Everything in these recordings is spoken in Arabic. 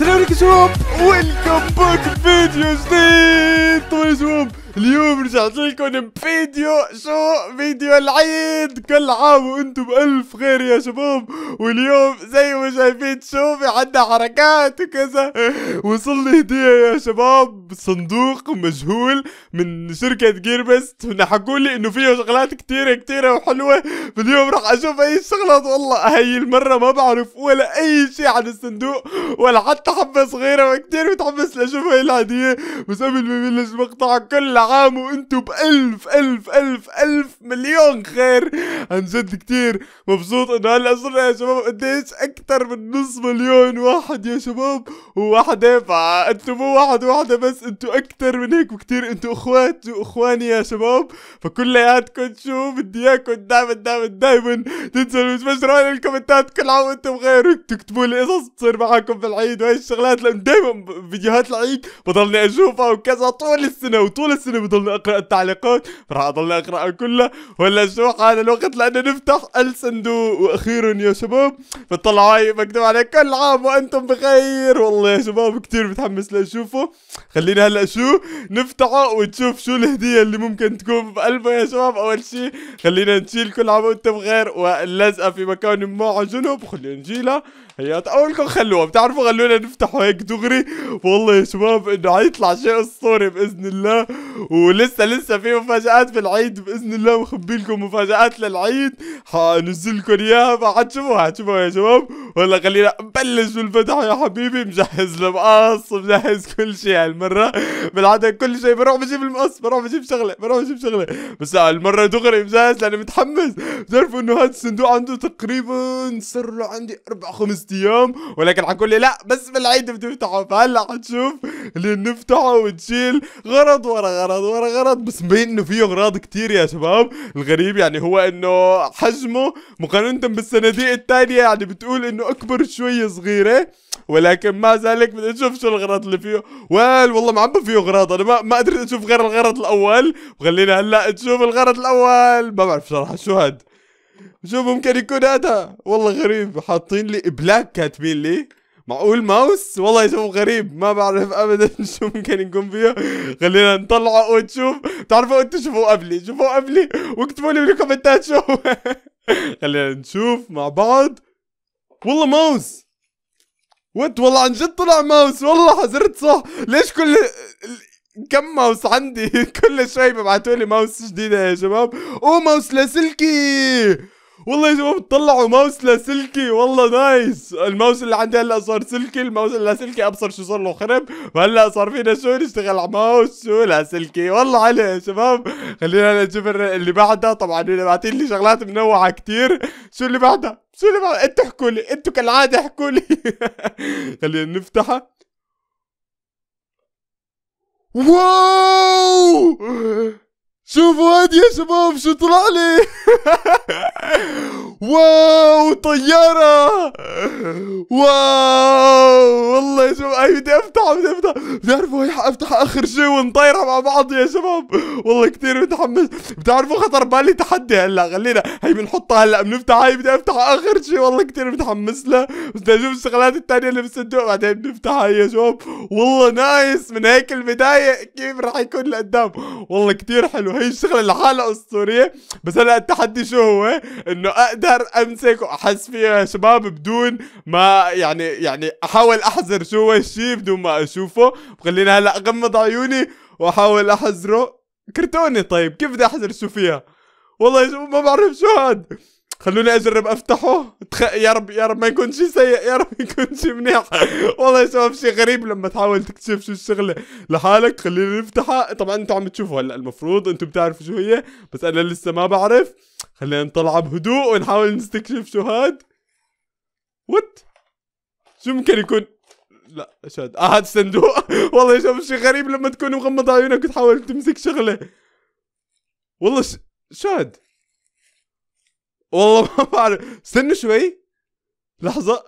today we're welcome back videos today toys room اليوم رجعت لكم بفيديو شو فيديو العيد كل عام وانتم بألف خير يا شباب واليوم زي ما شايفين شو في حركات وكذا وصل لي هدية يا شباب صندوق مجهول من شركة جير بيست حكوا لي انه فيه شغلات كثيره كثيره وحلوة فاليوم راح اشوف اي الشغلات والله هي المرة ما بعرف ولا اي شيء عن الصندوق ولا حتى حبة صغيرة وكثير متحمس لاشوف هي الهدية بس قبل ما يبلش مقطع كل عام وانتم بألف ألف ألف ألف مليون خير عن جد كتير مبسوط انه هلا صرنا يا شباب قديش أكتر من نص مليون واحد يا شباب وواحدة فانتم مو واحد واحدة بس انتم أكتر من هيك وكتير انتم اخوات واخواني يا شباب فكلياتكم شو بدي اياكم دايما دايما دايما تنسوا علي الكومنتات كل عام وانتم بخير وتكتبوا لي قصص بتصير معاكم بالعيد وهي الشغلات لان دايما فيديوهات العيد بضلني اشوفها وكذا طول السنة وطول السنة السنة بضل اقرا التعليقات راح اضل اقراها كلها ولا شو حان الوقت لأنه نفتح الصندوق واخيرا يا شباب بتطلعوا هاي مكتوب عليه كل عام وانتم بخير والله يا شباب كثير متحمس لاشوفه خلينا هلا شو نفتحه وتشوف شو الهديه اللي ممكن تكون بقلبه يا شباب اول شيء خلينا نشيل كل عام وانتم بخير واللزقه في مكان ما على جنب خلينا نجيلها هي اقول لكم خلوها بتعرفوا خلونا نفتحه هيك دغري والله يا شباب انه حيطلع شيء اسطوري باذن الله ولسه لسه في مفاجات في العيد باذن الله مخبي لكم مفاجات للعيد حنزل لكم اياها فحتشوفوها حتشوفوها يا شباب والله خلينا نبلش بالفتح يا حبيبي مجهز المقص مجهز كل شيء هالمره بالعاده كل شيء بروح بجيب المقص بروح بجيب شغله بروح بجيب شغله بس هالمره دغري مجهز لاني متحمس بتعرفوا انه هذا الصندوق عنده تقريبا صار له عندي اربع خمس يوم ولكن هنقول لي لا بس بالعيد بتفتحه فهلا حتشوف اللي بنفتحه ونشيل غرض ورا غرض ورا غرض بس مبين انه فيه اغراض كتير يا شباب الغريب يعني هو انه حجمه مقارنة بالصناديق الثانية يعني بتقول انه اكبر شوي صغيرة ولكن مع ذلك بدنا نشوف شو الغرض اللي فيه وال والله معبى فيه اغراض انا ما ما قدرت اشوف غير الغرض الاول وخلينا هلا نشوف الغرض الاول ما بعرف صراحة شو هاد شوف ممكن يكون هذا والله غريب حاطين لي بلاك كاتبين لي معقول ماوس والله شوف غريب ما بعرف ابدا شو ممكن يكون فيه خلينا نطلعه ونشوف بتعرفوا انتوا شوفوا قبلي شوفوا قبلي واكتبوا لي بالكومنتات شو خلينا نشوف مع بعض والله ماوس وات والله عن جد طلع ماوس والله حزرت صح ليش كل كم ماوس عندي كل شوي ببعتوا لي ماوس جديده يا شباب او ماوس لاسلكي والله يا شباب طلعوا ماوس لاسلكي والله نايس الماوس اللي عندي هلا صار سلكي الماوس اللاسلكي ابصر شو صار له خرب وهلا صار فينا شو نشتغل على ماوس شو لاسلكي والله عليه يا شباب خلينا نشوف اللي بعدها طبعا اللي باعتين لي شغلات منوعه كثير شو اللي بعدها شو اللي بعدها انتوا احكوا لي انتوا كالعاده احكوا لي خلينا نفتحها واو شوفوا هادي يا شباب شو طلع لي واو طيارة واو والله يا شباب اي بدي افتح بدي افتح بتعرفوا هي افتح اخر شيء ونطيرها مع بعض يا شباب والله كثير متحمس بتعرفوا خطر بالي تحدي هلا خلينا هي بنحطها هلا بنفتح هي بدي افتح اخر شيء والله كثير متحمس لها بدي اشوف الشغلات الثانية اللي بالصندوق بعدين بنفتحها يا شباب والله نايس من هيك البداية كيف رح يكون لقدام والله كثير حلو هي الشغلة لحالها اسطورية بس هلا التحدي شو هو؟ انه اقدر اسهر امسك واحس فيها شباب بدون ما يعني يعني احاول احزر شو هو الشيء بدون ما اشوفه خليني هلا اغمض عيوني واحاول احزره كرتوني طيب كيف بدي احزر شو فيها والله شو ما بعرف شو هاد خلوني اجرب افتحه تخ... يا رب يا رب ما يكون شيء سيء يا رب يكون شيء منيح والله شباب شيء غريب لما تحاول تكتشف شو الشغله لحالك خلينا نفتحها طبعا انتم عم تشوفوا هلا المفروض انتم بتعرفوا شو هي بس انا لسه ما بعرف خلينا نطلع بهدوء ونحاول نستكشف شو هاد وات شو ممكن يكون لا شاد اه هاد صندوق والله شوف شي غريب لما تكون مغمض عيونك وتحاول تمسك شغله والله ش... شاد والله ما بعرف استنوا شوي لحظة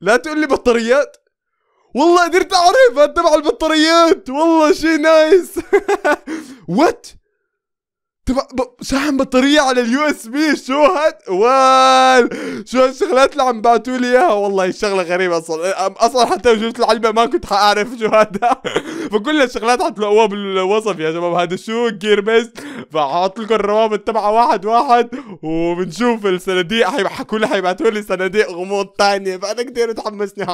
لا تقول لي بطاريات والله قدرت اعرف هاد تبع البطاريات والله شي نايس وات تبع شحن بطارية على اليو اس بي شو هاد وال شو هالشغلات اللي عم بعتوا لي اياها والله شغلة غريبة اصلا اصلا حتى لو شفت العلبة ما كنت حاعرف شو هذا فكل الشغلات حتلاقوها بالوصف يا شباب هذا شو جير بيست فحاط لكم الروابط تبعها واحد واحد وبنشوف الصناديق حكوا لي حيبعتوا لي صناديق غموض ثانية فانا كثير متحمسني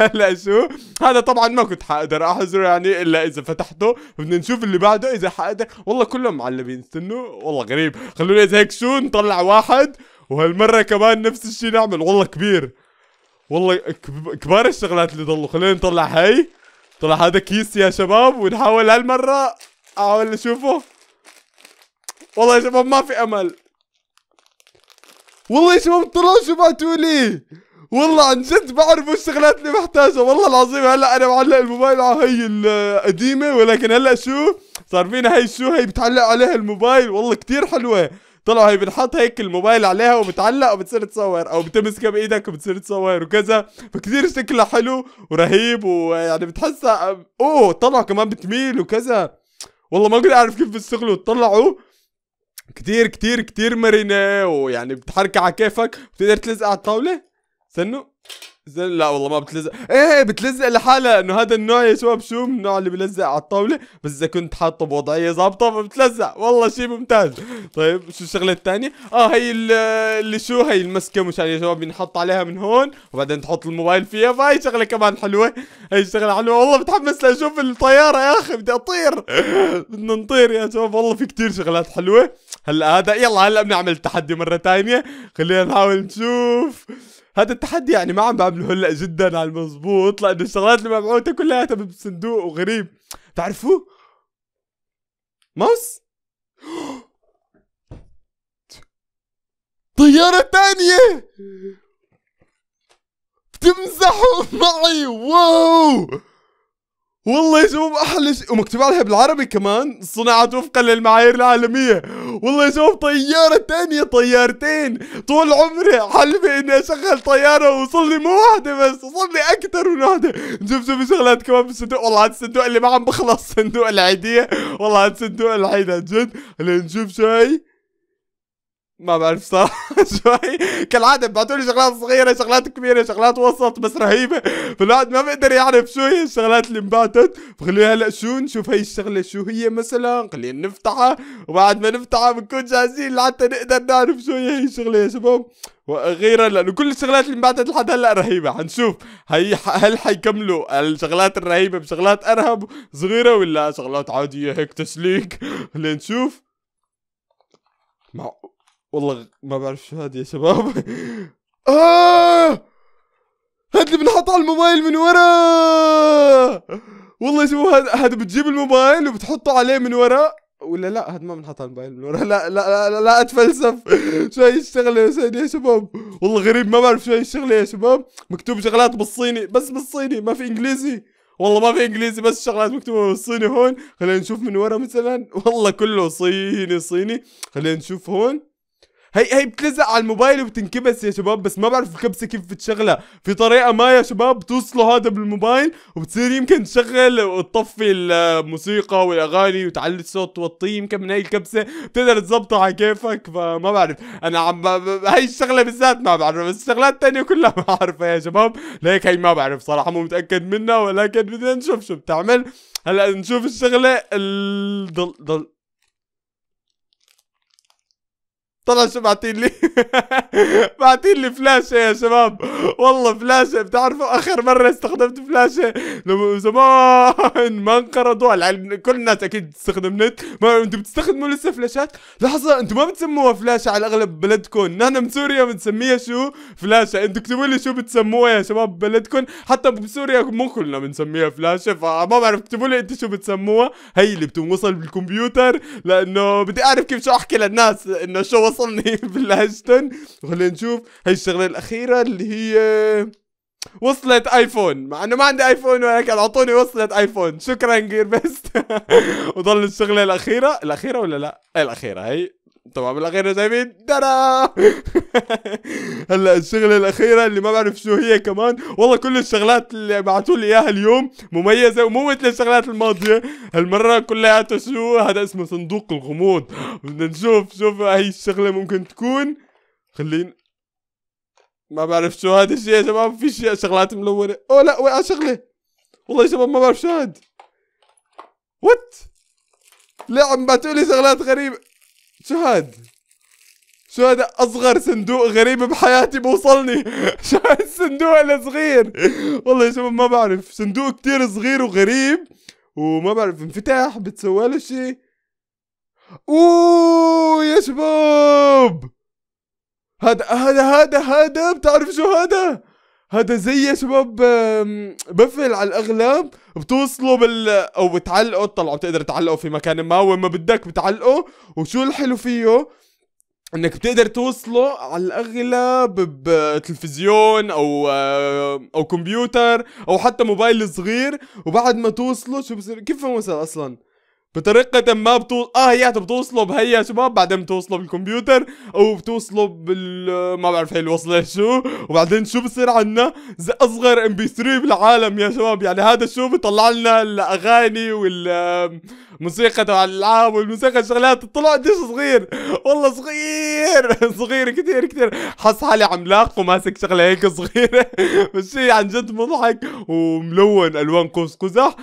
هلا شو هذا طبعا ما كنت حقدر احزره يعني الا اذا فتحته بدنا نشوف اللي بعده اذا حقدر والله كلهم معلم اللي بينستنوا والله غريب خلونا هيك شو نطلع واحد وهالمره كمان نفس الشيء نعمل والله كبير والله كبار الشغلات اللي ضلوا خلينا نطلع هاي طلع هذا كيس يا شباب ونحاول هالمره احاول اشوفه والله يا شباب ما في امل والله يا شباب طلعوا شو بعتوا لي والله عن جد بعرف الشغلات اللي محتاجها والله العظيم هلا انا معلق الموبايل على هي القديمه ولكن هلا شو صار فينا هي شو هي بتعلق عليها الموبايل والله كتير حلوه طلعوا هي بنحط هيك الموبايل عليها وبتعلق وبتصير تصور او بتمسكها بايدك وبتصير تصور وكذا فكثير شكلها حلو ورهيب ويعني بتحسها اوه طلع كمان بتميل وكذا والله ما كنت اعرف كيف بيشتغلوا طلعوا كتير كتير كتير مرنة ويعني بتحركها على كيفك بتقدر تلزق على الطاولة سنو لا والله ما بتلزق إيه،, ايه بتلزق لحالها انه هذا النوع يا شباب شو من النوع اللي بلزق على الطاوله بس اذا كنت حاطه بوضعيه ظابطه فبتلزق والله شيء ممتاز طيب شو الشغله الثانيه اه هي اللي شو هي المسكه مشان يا شباب بنحط عليها من هون وبعدين تحط الموبايل فيها فهي شغله كمان حلوه هي شغله حلوه والله بتحمس لاشوف الطياره يا اخي بدي اطير بدنا نطير يا شباب والله في كتير شغلات حلوه هلا هذا يلا هلا بنعمل تحدي مره ثانيه خلينا نحاول نشوف هذا التحدي يعني ما عم بعمله هلا جدا على المزبوط لانه الشغلات اللي مبعوثه كلها بالصندوق وغريب تعرفوا ماوس طيارة تانية بتمزحوا معي واو والله يا شباب احلى شيء ومكتوب عليها بالعربي كمان صنعت وفقا للمعايير العالميه والله يا شباب طياره ثانيه طيارتين طول عمري حلمي اني اشغل طياره وصلني مو واحده بس وصلني اكثر من واحده شوف شوف شغلات كمان بالصندوق والله هذا الصندوق اللي ما عم بخلص صندوق العيديه والله هذا الصندوق العيد عن جد نشوف شيء ما بعرف صراحه شوي كالعاده بعثوا لي شغلات صغيره شغلات كبيره شغلات وسط بس رهيبه فالواحد ما بقدر يعرف شو هي الشغلات اللي انبعتت فخلينا هلا شو نشوف هي الشغله شو هي مثلا خلينا نفتحها وبعد ما نفتحها بنكون جاهزين لحتى نقدر نعرف شو هي هي الشغله يا شباب واخيرا لانه كل الشغلات اللي انبعتت لحد هلا رهيبه حنشوف هي هل حيكملوا الشغلات الرهيبه بشغلات ارهب صغيره ولا شغلات عاديه هيك تسليك خلينا نشوف معقول والله ما بعرف شو هذا يا شباب آه! هاد اللي بنحط على الموبايل من ورا والله شو هذا هذا بتجيب الموبايل وبتحطه عليه من ورا ولا لا هاد ما بنحط على الموبايل من ورا لا لا لا, لا, لا اتفلسف شو هي الشغله يا شباب والله غريب ما بعرف شو هي الشغله يا شباب مكتوب شغلات بالصيني بس بالصيني ما في انجليزي والله ما في انجليزي بس شغلات مكتوبه بالصيني هون خلينا نشوف من ورا مثلا والله كله صيني صيني خلينا نشوف هون هي هي بتلزق على الموبايل وبتنكبس يا شباب بس ما بعرف الكبسه كيف بتشغلها في طريقه ما يا شباب بتوصلوا هذا بالموبايل وبتصير يمكن تشغل وتطفي الموسيقى والاغاني وتعلي الصوت توطيه يمكن من هي الكبسه بتقدر تظبطه على كيفك فما بعرف انا عم هي الشغله بالذات ما بعرف بس الشغلات الثانيه كلها ما بعرفها يا شباب ليك هي ما بعرف صراحه مو متاكد منها ولكن بدنا نشوف شو بتعمل هلا نشوف الشغله الضل ضل طلع شو باعتين لي باعتين لي فلاشة يا شباب والله فلاشة بتعرفوا آخر مرة استخدمت فلاشة لما زمان ما انقرضوا العلم كل الناس أكيد نت ما أنتم بتستخدموا لسه فلاشات لحظة أنتم ما بتسموها فلاشة على الأغلب بلدكم نحن بسوريا بنسميها شو فلاشة أنتم اكتبوا لي شو بتسموها يا شباب بلدكم حتى بسوريا مو كلنا بنسميها فلاشة فما بعرف اكتبوا لي أنت شو بتسموها هي اللي بتنوصل بالكمبيوتر لأنه بدي أعرف كيف شو أحكي للناس إنه شو وصل وصلني بالهاشتون وخلينا نشوف هاي الشغله الاخيره اللي هي وصلت ايفون مع انه ما عندي ايفون ولكن اعطوني وصلت ايفون شكرا جير بيست وضل الشغله الاخيره الاخيره ولا لا الاخيره هي طبعا بالاخير يا مين ترى هلا الشغله الاخيره اللي ما بعرف شو هي كمان والله كل الشغلات اللي بعثوا لي اياها اليوم مميزه ومو مثل الشغلات الماضيه هالمره كلياتها شو هذا اسمه صندوق الغموض بدنا نشوف شوف هي الشغله ممكن تكون خلينا ما بعرف شو هذا الشيء يا شباب في شيء شغلات ملونه اوه لا وقع آه، شغله والله يا شباب ما بعرف شو هاد وات لا عم بعثوا لي شغلات غريبه شو هاد شو هذا اصغر صندوق غريب بحياتي بوصلني شو هالصندوق الصغير والله يا شباب ما بعرف صندوق كتير صغير وغريب وما بعرف انفتح بتسوى له شيء اوه يا شباب هذا هذا هذا هذا بتعرف شو هذا هذا زي يا شباب بفل على الاغلب بتوصلوا بال او بتعلقوا طلعوا بتقدر تعلقوا في مكان ما وين ما بدك بتعلقوا وشو الحلو فيه انك بتقدر توصله على الاغلب بتلفزيون او او كمبيوتر او حتى موبايل صغير وبعد ما توصله شو بصير كيف فهموا اصلا بطريقة ما بتوصل اه هي بهي يا شباب بعدين بتوصلوا بالكمبيوتر او بتوصلوا بال ما بعرف هي الوصلة شو وبعدين شو بصير عنا زي اصغر ام بي 3 بالعالم يا شباب يعني هذا شو بيطلع لنا الاغاني والموسيقى تبع الالعاب والموسيقى الشغلات طلع قديش صغير والله صغير صغير كثير كثير حاسس حالي عملاق وماسك شغلة هيك صغيرة بس شيء عن جد مضحك وملون الوان قوس قزح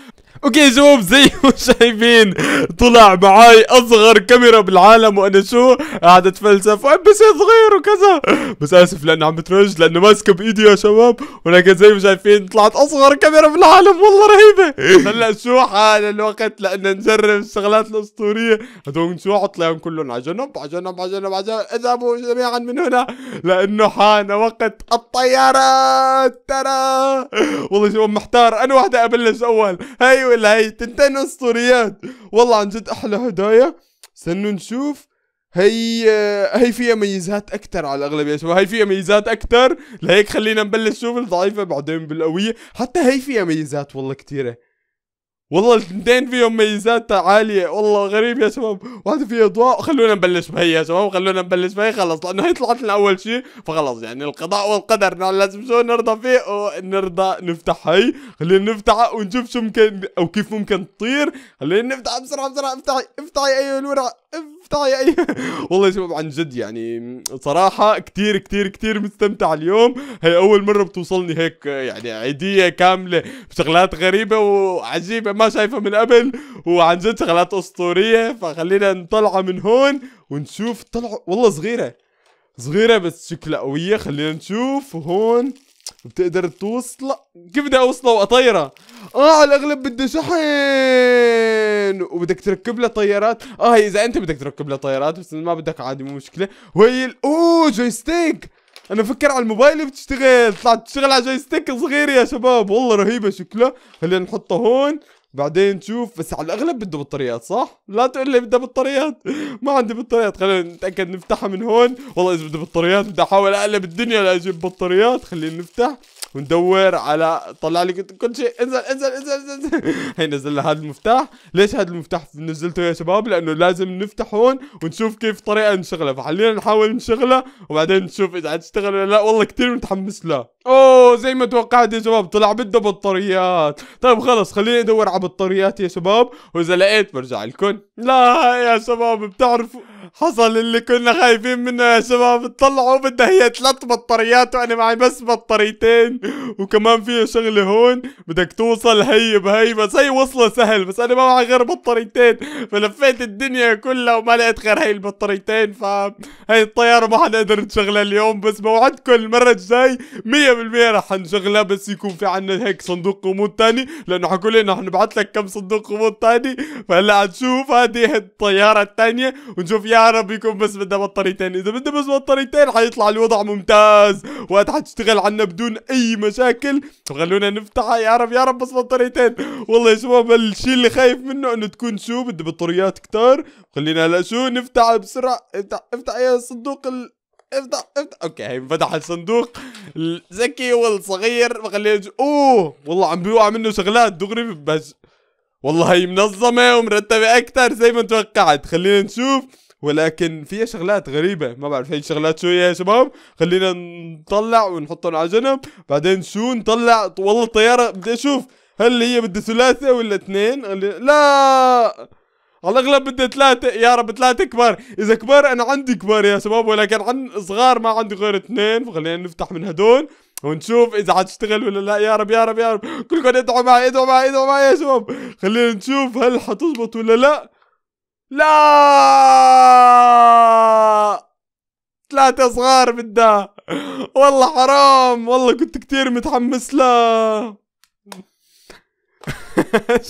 اوكي شباب زي ما شايفين طلع معاي اصغر كاميرا بالعالم وانا شو قاعد اتفلسف بس صغير وكذا بس اسف لانه عم بترج لانه ماسكه بايدي يا شباب ولكن زي ما شايفين طلعت اصغر كاميرا بالعالم والله رهيبه هلا شو حال الوقت لانه نجرب الشغلات الاسطوريه هدول شو حطلعهم كلهم على جنب على جنب على جنب على جنب اذهبوا جميعا من هنا لانه حان وقت الطيارات ترى والله شباب محتار انا وحده ابلش اول هاي ولا هي تنتين اسطوريات والله عن جد احلى هدايا استنوا نشوف هي هي فيها ميزات اكثر على الاغلب يا شباب هي فيها ميزات اكثر لهيك خلينا نبلش نشوف الضعيفه بعدين بالقويه حتى هي فيها ميزات والله كثيره والله الاثنتين فيهم ميزات عالية والله غريب يا شباب واحدة فيها اضواء خلونا نبلش بهي يا شباب خلونا نبلش بهي خلص لانه هي طلعت لنا اول شيء فخلص يعني القضاء والقدر نعم، لازم شو نرضى فيه ونرضى نفتح هي خلينا نفتحها ونشوف شو ممكن او كيف ممكن تطير خلينا نفتح بسرعة بسرعة افتحي افتحي ايوه الورقة افتعي اي والله يا شباب عن جد يعني صراحه كتير كتير كتير مستمتع اليوم هي اول مره بتوصلني هيك يعني عيديه كامله بشغلات غريبه وعجيبه ما شايفها من قبل وعن جد شغلات اسطوريه فخلينا نطلعها من هون ونشوف طلع والله صغيره صغيره بس شكلها قويه خلينا نشوف هون بتقدر توصل كيف بدي اوصله واطيره اه على الاغلب بده شحن وبدك تركب له طيارات اه هي اذا انت بدك تركب له طيارات بس ما بدك عادي مو مشكله وهي ال... اوه جويستيك انا بفكر على الموبايل بتشتغل طلعت تشتغل على جويستيك صغير يا شباب والله رهيبه شكلها خلينا نحطها هون بعدين تشوف بس على الاغلب بده بطاريات صح؟ لا تقول لي بدها بطاريات ما عندي بطاريات خلينا نتاكد نفتحها من هون والله اذا بده بطاريات بدي احاول اقلب الدنيا لاجيب بطاريات خلينا نفتح وندور على طلع لي كل شيء انزل انزل انزل انزل, هي نزل هذا المفتاح ليش هذا المفتاح نزلته يا شباب لانه لازم نفتح هون ونشوف كيف طريقه نشغله فخلينا نحاول نشغله وبعدين نشوف اذا حتشتغل ولا لا والله كثير متحمس له اوه زي ما توقعت يا شباب طلع بده بطاريات طيب خلص خليني ادور على بطاريات يا شباب واذا لقيت برجع لكم لا يا شباب بتعرفوا حصل اللي كنا خايفين منه يا شباب اطلعوا بدها هي ثلاث بطاريات وانا معي بس بطاريتين وكمان في شغله هون بدك توصل هي بهي بس هي وصله سهل بس انا ما معي غير بطاريتين فلفيت الدنيا كلها وما لقيت غير هي البطاريتين فهي الطياره ما حنقدر نشغلها اليوم بس موعدكم المره الجاي 100% رح نشغلها بس يكون في عندنا هيك صندوق غموض ثاني لانه حكوا لي انه حنبعث لك كم صندوق غموض ثاني فهلا حنشوف هذه الطياره الثانيه ونشوف يا العرب يكون بس بدها بطاريتين اذا بدها بس بطاريتين حيطلع الوضع ممتاز وقت حتشتغل عنا بدون اي مشاكل خلونا نفتحها يا رب يا رب بس بطاريتين والله يا شباب الشيء اللي خايف منه انه تكون شو بدي بطاريات كتار خلينا هلا شو نفتح بسرعه افتح افتح يا صندوق ال... افتح افتح اوكي هي انفتح الصندوق الذكي والصغير خلينا اوه والله عم بيوقع منه شغلات دغري بس والله هي منظمة ومرتبة أكثر زي ما توقعت خلينا نشوف ولكن في شغلات غريبه ما بعرف هي شغلات شو يا شباب خلينا نطلع ونحطهم على جنب بعدين شو نطلع والله الطياره بدي اشوف هل هي بدها ثلاثه ولا اثنين لا على الاغلب بدي ثلاثة يا رب ثلاثة كبار، إذا كبار أنا عندي كبار يا شباب ولكن عن صغار ما عندي غير اثنين فخلينا نفتح من هدول ونشوف إذا حتشتغل ولا لا يا رب يا رب يا رب، كلكم ادعوا معي ادعوا معي ادعوا معي يا شباب، خلينا نشوف هل حتزبط ولا لا، لا ثلاثة صغار بدها والله حرام والله كنت كتير متحمس له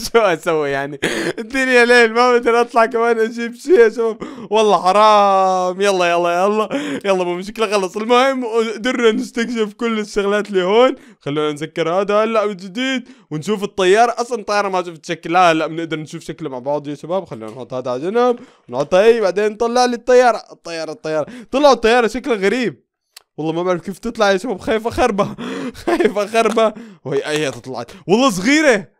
شو اسوي يعني الدنيا ليل ما بقدر اطلع كمان اجيب شيء يا شباب والله حرام يلا يلا يلا يلا مو مشكله خلص المهم درنا نستكشف كل الشغلات اللي هون خلونا نسكر هذا هلا من جديد ونشوف الطياره اصلا الطياره ما شفت شكلها هلا بنقدر نشوف شكله مع بعض يا شباب خلونا نحط هذا على جنب ونحط هي بعدين نطلع لي الطياره الطياره الطياره طلعوا الطياره شكلها غريب والله ما بعرف كيف تطلع يا شباب خايف اخربها خايف اخربها وهي هي طلعت والله صغيره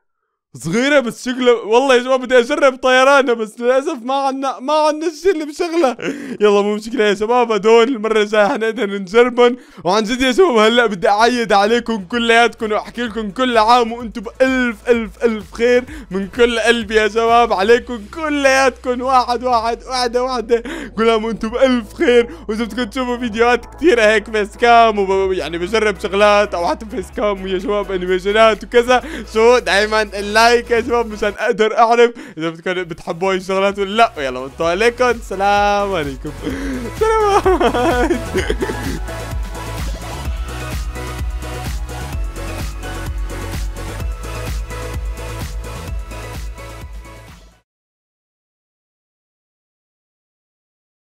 صغيرة بس شكله والله يا شباب بدي اجرب طيرانها بس للاسف ما عنا ما عنا الشيء اللي بشغله يلا مو مشكلة يا شباب هدول المرة الجاية حنقدر نجربهم وعن جد يا شباب هلا بدي اعيد عليكم كلياتكم واحكي لكم كل عام وانتم بألف الف الف خير من كل قلبي يا شباب عليكم كلياتكم واحد واحد واحدة واحدة كل عام وانتم بألف خير واذا بدكم تشوفوا فيديوهات كثيرة هيك فيس كام يعني بجرب شغلات او حتى فيس كام ويا شباب انيميشنات وكذا شو دائما اللايك لايك يا شباب مشان اقدر اعرف اذا بتكونوا بتحبوا هاي الشغلات ولا لا ويلا بنطلع عليكم سلام عليكم سلام